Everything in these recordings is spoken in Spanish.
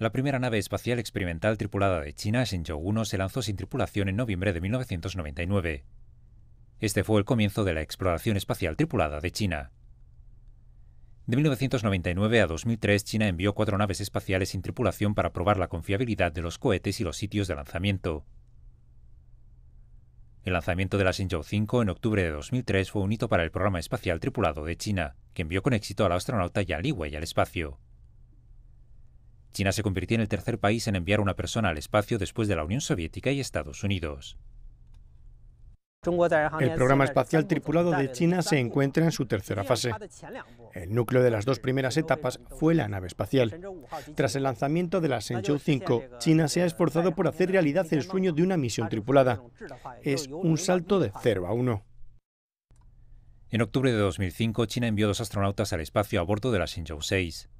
La primera nave espacial experimental tripulada de China, Shenzhou-1, se lanzó sin tripulación en noviembre de 1999. Este fue el comienzo de la exploración espacial tripulada de China. De 1999 a 2003, China envió cuatro naves espaciales sin tripulación para probar la confiabilidad de los cohetes y los sitios de lanzamiento. El lanzamiento de la Shenzhou 5 en octubre de 2003 fue un hito para el programa espacial tripulado de China, que envió con éxito a al astronauta Yan Liwei al espacio. China se convirtió en el tercer país en enviar una persona al espacio después de la Unión Soviética y Estados Unidos. El programa espacial tripulado de China se encuentra en su tercera fase. El núcleo de las dos primeras etapas fue la nave espacial. Tras el lanzamiento de la Shenzhou 5, China se ha esforzado por hacer realidad el sueño de una misión tripulada. Es un salto de 0 a 1. En octubre de 2005, China envió dos astronautas al espacio a bordo de la Shenzhou 6.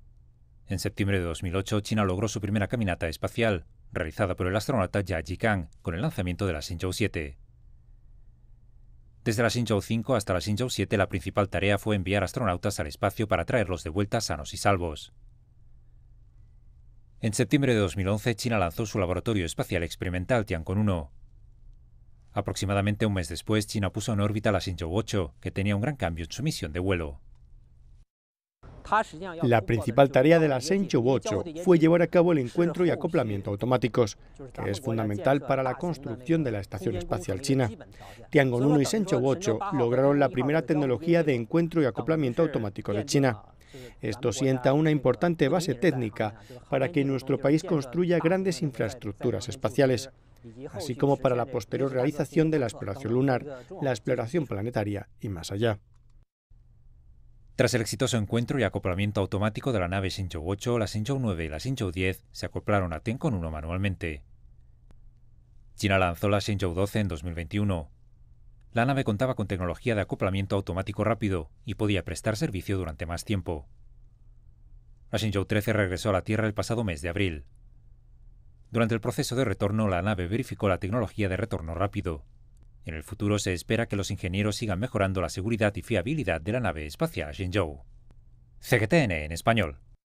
En septiembre de 2008, China logró su primera caminata espacial, realizada por el astronauta Ya Kang, con el lanzamiento de la Shenzhou 7. Desde la Shenzhou 5 hasta la Shenzhou 7, la principal tarea fue enviar astronautas al espacio para traerlos de vuelta sanos y salvos. En septiembre de 2011, China lanzó su laboratorio espacial experimental Tiangong 1. Aproximadamente un mes después, China puso en órbita la Shenzhou 8, que tenía un gran cambio en su misión de vuelo. La principal tarea de la Senchu 8 fue llevar a cabo el encuentro y acoplamiento automáticos, que es fundamental para la construcción de la Estación Espacial China. Tiangong 1 y Sencho 8 lograron la primera tecnología de encuentro y acoplamiento automático de China. Esto sienta una importante base técnica para que nuestro país construya grandes infraestructuras espaciales, así como para la posterior realización de la exploración lunar, la exploración planetaria y más allá. Tras el exitoso encuentro y acoplamiento automático de la nave Shenzhou 8, la Shenzhou 9 y la Shenzhou 10 se acoplaron a Tencon 1 manualmente. China lanzó la Shenzhou 12 en 2021. La nave contaba con tecnología de acoplamiento automático rápido y podía prestar servicio durante más tiempo. La Shenzhou 13 regresó a la Tierra el pasado mes de abril. Durante el proceso de retorno, la nave verificó la tecnología de retorno rápido, en el futuro se espera que los ingenieros sigan mejorando la seguridad y fiabilidad de la nave espacial Shenzhou. CGTN en español.